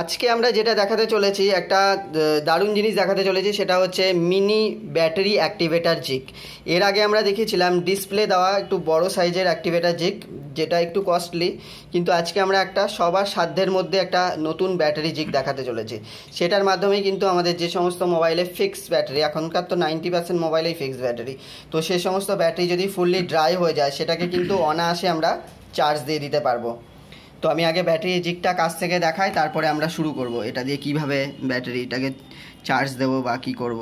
আজকে আমরা যেটা দেখাতে চলেছি একটা দারুণ জিনিস দেখাতে চলেছি সেটা হচ্ছে মিনি ব্যাটারি অ্যাক্টিভেটার জিক এর আগে আমরা দেখেছিলাম ডিসপ্লে দেওয়া একটু বড় সাইজের অ্যাক্টিভেটার জিক যেটা একটু কস্টলি কিন্তু আজকে আমরা একটা সবার সাধ্যের মধ্যে একটা নতুন ব্যাটারি জিক দেখাতে চলেছি সেটার মাধ্যমে কিন্তু আমাদের যে সমস্ত মোবাইলে ফিক্সড ব্যাটারি এখনকার তো নাইনটি পার্সেন্ট মোবাইলেই ফিক্সড ব্যাটারি তো সে সমস্ত ব্যাটারি যদি ফুললি ড্রাই হয়ে যায় সেটাকে কিন্তু অনায়াসে আমরা চার্জ দিয়ে দিতে পারবো তো আমি আগে ব্যাটারি জিকটা কাছ থেকে দেখাই তারপরে আমরা শুরু করব এটা দিয়ে কিভাবে ব্যাটারিটাকে চার্জ দেব বা কী করব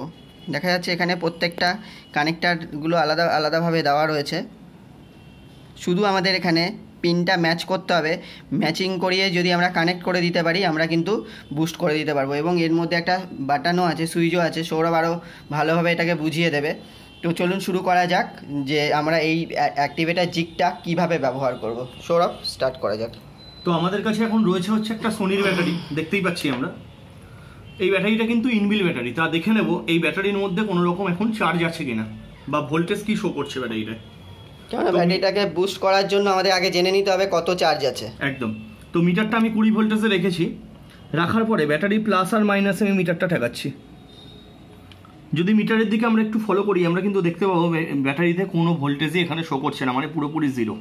দেখা যাচ্ছে এখানে প্রত্যেকটা কানেক্টারগুলো আলাদা আলাদাভাবে দেওয়া রয়েছে শুধু আমাদের এখানে পিনটা ম্যাচ করতে হবে ম্যাচিং করিয়ে যদি আমরা কানেক্ট করে দিতে পারি আমরা কিন্তু বুস্ট করে দিতে পারবো এবং এর মধ্যে একটা বাটানও আছে সুইচও আছে সৌরভ আরও ভালোভাবে এটাকে বুঝিয়ে দেবে তো চলুন শুরু করা যাক যে আমরা এই অ্যাক্টিভেটার জিকটা কিভাবে ব্যবহার করব সৌরভ স্টার্ট করা যাক তো আমাদের কাছে এখন রয়েছে হচ্ছে একটা সোনির ব্যাটারি দেখতেই পাচ্ছি আমরা এই ব্যাটারিটা কিন্তু ইনবিল ব্যাটারি তা দেখে নেব এই ব্যাটারির মধ্যে কোনো রকম এখন চার্জ আছে কিনা বা ভোল্টেজ কি শো করছে ব্যাটারিটায় কেননা ব্যাটারিটাকে বুস্ট করার জন্য আমাদের আগে জেনে নিতে হবে কত চার্জ আছে একদম তো মিটারটা আমি কুড়ি ভোল্টেজে রেখেছি রাখার পরে ব্যাটারি প্লাস আর মাইনাসে আমি মিটারটা ঠেকাচ্ছি যদি মিটারের দিকে আমরা একটু ফলো করি আমরা কিন্তু দেখতে পাবো ব্যাটারিতে কোনো ভোল্টেজই এখানে শো করছে না মানে পুরোপুরি জিরো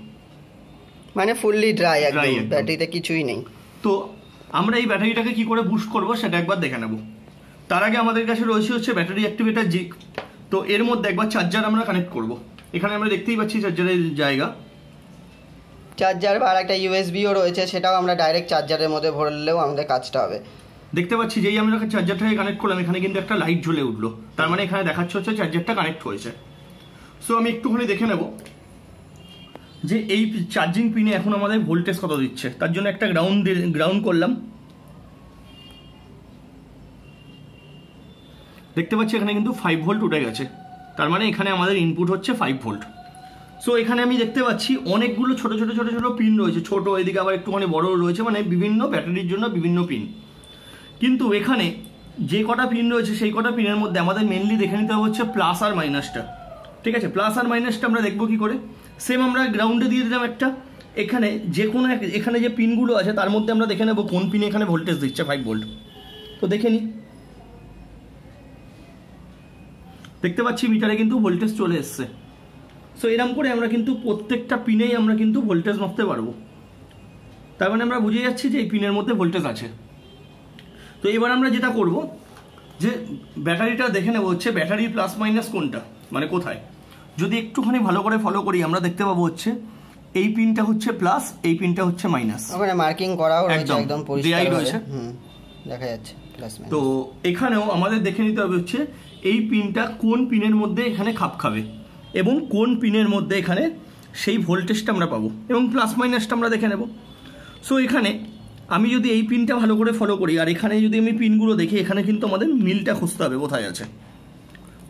মানে ফুললি ড্রাই একদম ব্যাটারিতে কিছুই নেই তো আমরা এই ব্যাটারিটাকে কি করে বুস্ট করব সেটা একবার দেখে নেব তার আগে আমাদের কাছে রয়েছে হচ্ছে ব্যাটারি অ্যাক্টিভেটার জিক তো এর মধ্যে একবার চার্জার আমরা কানেক্ট করব এখানে আমরা দেখতেই পাচ্ছি চার্জারের জায়গা চার্জার আর একটা ইউএসবিও রয়েছে সেটাও আমরা ডাইরেক্ট চার্জারের মধ্যে ভরলেও আমাদের কাজটা হবে দেখতে পাচ্ছি যেই আমরা চার্জারটাকে কানেক্ট করলাম এখানে কিন্তু একটা লাইট জ্বলে উঠলো তার মানে এখানে দেখাচ্ছে হচ্ছে চার্জারটা কানেক্ট হয়েছে সো আমি একটুখানি দেখে নেবো যে এই চার্জিং পিনে এখন আমাদের ভোল্টেজ কত দিচ্ছে তার জন্য একটা গ্রাউন্ড গ্রাউন্ড করলাম দেখতে পাচ্ছি এখানে কিন্তু ফাইভ ভোল্ট উঠে গেছে তার মানে এখানে আমাদের ইনপুট হচ্ছে ফাইভ ভোল্ট সো এখানে আমি দেখতে পাচ্ছি অনেকগুলো ছোট ছোট ছোট ছোট পিন রয়েছে ছোট এদিকে আবার একটুখানি বড় রয়েছে মানে বিভিন্ন ব্যাটারির জন্য বিভিন্ন পিন কিন্তু এখানে যে কটা পিন রয়েছে সেই কটা পিনের মধ্যে আমাদের মেনলি দেখে নিতে হবে হচ্ছে প্লাস আর মাইনাসটা ঠিক আছে প্লাস আর মাইনাসটা আমরা দেখবো কি করে সেম আমরা গ্রাউন্ডে দিয়ে দিলাম একটা এখানে যে কোনো এখানে যে পিনগুলো আছে তার মধ্যে আমরা দেখে নেবো কোন পিনে এখানে ভোল্টেজ দিচ্ছে ফাইভ ভোল্ট তো দেখে নিই দেখতে পাচ্ছি মিটারে কিন্তু ভোল্টেজ চলে এসছে সো এরম করে আমরা কিন্তু প্রত্যেকটা পিনেই আমরা কিন্তু ভোল্টেজ মাপতে পারবো তার মানে আমরা বুঝে যাচ্ছি যে এই পিনের মধ্যে ভোল্টেজ আছে তো এবার আমরা যেটা করব যে ব্যাটারিটা দেখে নেবো হচ্ছে ব্যাটারি প্লাস মাইনাস কোনটা মানে কোথায় যদি একটুখানি ভালো করে ফলো করি আমরা দেখতে পাবো হচ্ছে এই পিনটা হচ্ছে প্লাস এই পিনটা হচ্ছে মাইনাস ওখানে মার্কিং করাও রয়েছে একদম পরিষ্কার রয়েছে দেখা যাচ্ছে তো এখানেও আমাদের দেখে নিতে হবে হচ্ছে এই পিনটা কোন পিনের মধ্যে এখানে খাপ খাবে এবং কোন পিনের মধ্যে এখানে সেই ভোল্টেজটা আমরা পাবো এবং প্লাস মাইনাসটা আমরা দেখে নেব সো এখানে আমি যদি এই পিনটা ভালো করে ফলো করি আর এখানে যদি আমি পিনগুলো দেখি এখানে কিন্তু আমাদের মিলটা খুঁজতে হবে কোথায় আছে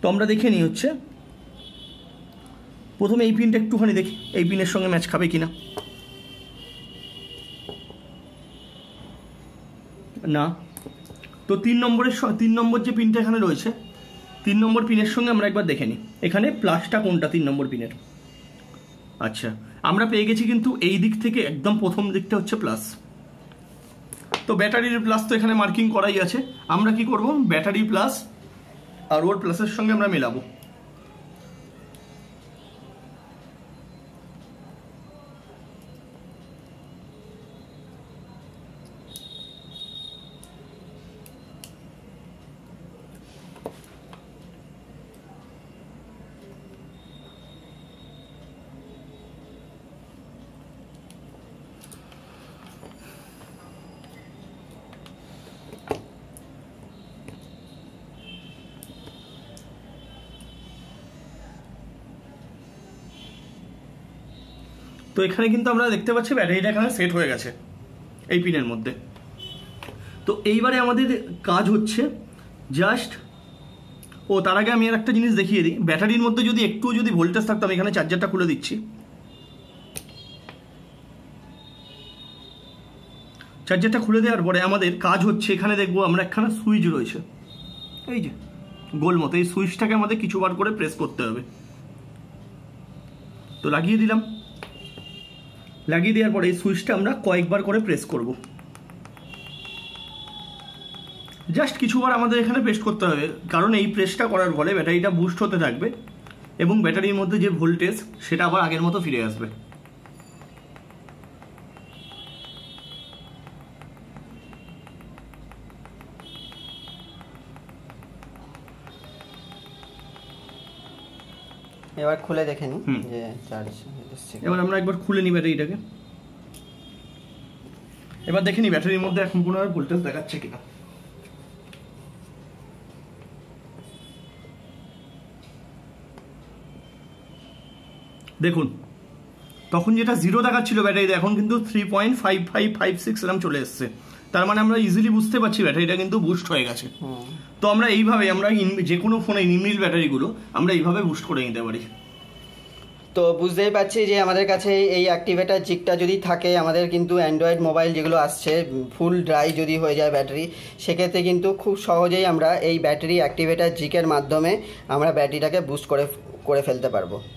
তো আমরা দেখে নিই হচ্ছে প্রথমে এই পিনটা একটুখানি দেখি এই পিনের সঙ্গে ম্যাচ খাবে কিনা না তো তিন নম্বরের তিন নম্বর যে পিনটা এখানে রয়েছে তিন নম্বর পিনের সঙ্গে আমরা একবার দেখে নিই এখানে প্লাসটা কোনটা তিন নম্বর পিনের আচ্ছা আমরা পেয়ে গেছি কিন্তু এই দিক থেকে একদম প্রথম দিকটা হচ্ছে প্লাস তো ব্যাটারির প্লাস তো এখানে মার্কিং করাই আছে আমরা কি করব ব্যাটারি প্লাস আর ওর প্লাসের সঙ্গে আমরা মেলাবো তো এখানে কিন্তু আমরা দেখতে পাচ্ছি ব্যাটারিটা এখানে সেট হয়ে গেছে এই পিনের মধ্যে তো এইবারে আমাদের কাজ হচ্ছে জাস্ট ও তার আগে আমি আর একটা জিনিস দেখিয়ে দিই ব্যাটারির মধ্যে যদি একটু যদি ভোল্টেজ থাকতো আমি এখানে চার্জারটা খুলে দিচ্ছি চার্জারটা খুলে দেওয়ার পরে আমাদের কাজ হচ্ছে এখানে দেখবো আমরা একখানা সুইচ রয়েছে এই যে গোল মতো এই সুইচটাকে আমাদের কিছুবার করে প্রেস করতে হবে তো লাগিয়ে দিলাম লাগিয়ে দেওয়ার পরে এই সুইচটা আমরা কয়েকবার করে প্রেস করব জাস্ট কিছুবার আমাদের এখানে প্রেস করতে হবে কারণ এই প্রেসটা করার ফলে ব্যাটারিটা বুস্ট হতে থাকবে এবং ব্যাটারির মধ্যে যে ভোল্টেজ সেটা আবার আগের মতো ফিরে আসবে এবার খুলে দেখে নিই যে চার্জ এবার আমরা একবার খুলে নিই ব্যাটারিটাকে এবার দেখে নিই ব্যাটারির মধ্যে এখন কোনো আর ভোল্টেজ দেখাচ্ছে কিনা দেখুন তখন যেটা জিরো দেখাচ্ছিল ব্যাটারিতে এখন কিন্তু three point five five five six এরম চলে এসছে তার মানে আমরা ইজিলি বুঝতে পারছি ব্যাটারিটা কিন্তু বুস্ট হয়ে গেছে তো আমরা এইভাবে আমরা যে কোনো ফোনে ইনবিল্ট ব্যাটারিগুলো আমরা এইভাবে বুস্ট করে নিতে পারি তো বুঝতেই পারছি যে আমাদের কাছে এই অ্যাক্টিভেটার জিকটা যদি থাকে আমাদের কিন্তু অ্যান্ড্রয়েড মোবাইল যেগুলো আসছে ফুল ড্রাই যদি হয়ে যায় ব্যাটারি সেক্ষেত্রে কিন্তু খুব সহজেই আমরা এই ব্যাটারি অ্যাক্টিভেটার জিকের মাধ্যমে আমরা ব্যাটারিটাকে বুস্ট করে করে ফেলতে পারবো